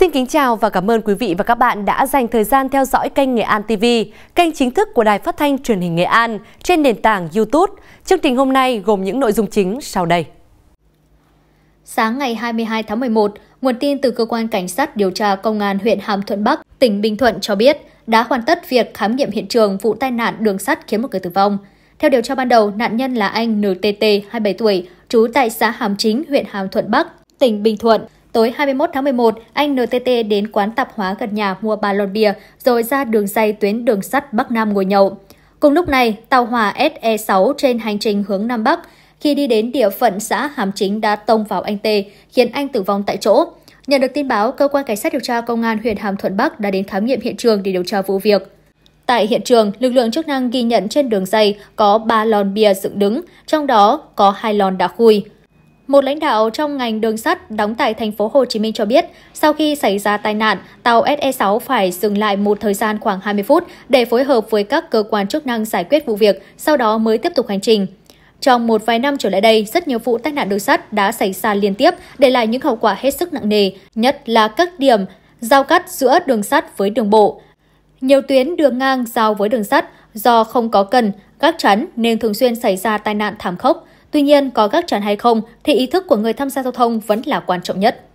Xin kính chào và cảm ơn quý vị và các bạn đã dành thời gian theo dõi kênh Nghệ An TV, kênh chính thức của Đài Phát thanh Truyền hình Nghệ An trên nền tảng YouTube. Chương trình hôm nay gồm những nội dung chính sau đây. Sáng ngày 22 tháng 11, nguồn tin từ cơ quan cảnh sát điều tra công an huyện Hàm Thuận Bắc, tỉnh Bình Thuận cho biết đã hoàn tất việc khám nghiệm hiện trường vụ tai nạn đường sắt khiến một người tử vong. Theo điều tra ban đầu, nạn nhân là anh NTT, 27 tuổi, trú tại xã Hàm Chính, huyện Hàm Thuận Bắc, tỉnh Bình Thuận. Tối 21 tháng 11, anh NTT đến quán tạp hóa gần nhà mua ba lon bia, rồi ra đường dây tuyến đường sắt Bắc Nam ngồi nhậu. Cùng lúc này, tàu hỏa SE6 trên hành trình hướng Nam Bắc, khi đi đến địa phận xã Hàm Chính đã tông vào anh T, khiến anh tử vong tại chỗ. Nhận được tin báo, cơ quan cảnh sát điều tra công an huyện Hàm Thuận Bắc đã đến khám nghiệm hiện trường để điều tra vụ việc. Tại hiện trường, lực lượng chức năng ghi nhận trên đường dây có 3 lon bia dựng đứng, trong đó có 2 lon đã khui. Một lãnh đạo trong ngành đường sắt đóng tại thành phố Hồ Chí Minh cho biết, sau khi xảy ra tai nạn, tàu SE6 phải dừng lại một thời gian khoảng 20 phút để phối hợp với các cơ quan chức năng giải quyết vụ việc, sau đó mới tiếp tục hành trình. Trong một vài năm trở lại đây, rất nhiều vụ tai nạn đường sắt đã xảy ra liên tiếp, để lại những hậu quả hết sức nặng nề, nhất là các điểm giao cắt giữa đường sắt với đường bộ. Nhiều tuyến đường ngang giao với đường sắt do không có cần, gác chắn nên thường xuyên xảy ra tai nạn thảm khốc, Tuy nhiên, có gác chắn hay không thì ý thức của người tham gia giao thông vẫn là quan trọng nhất.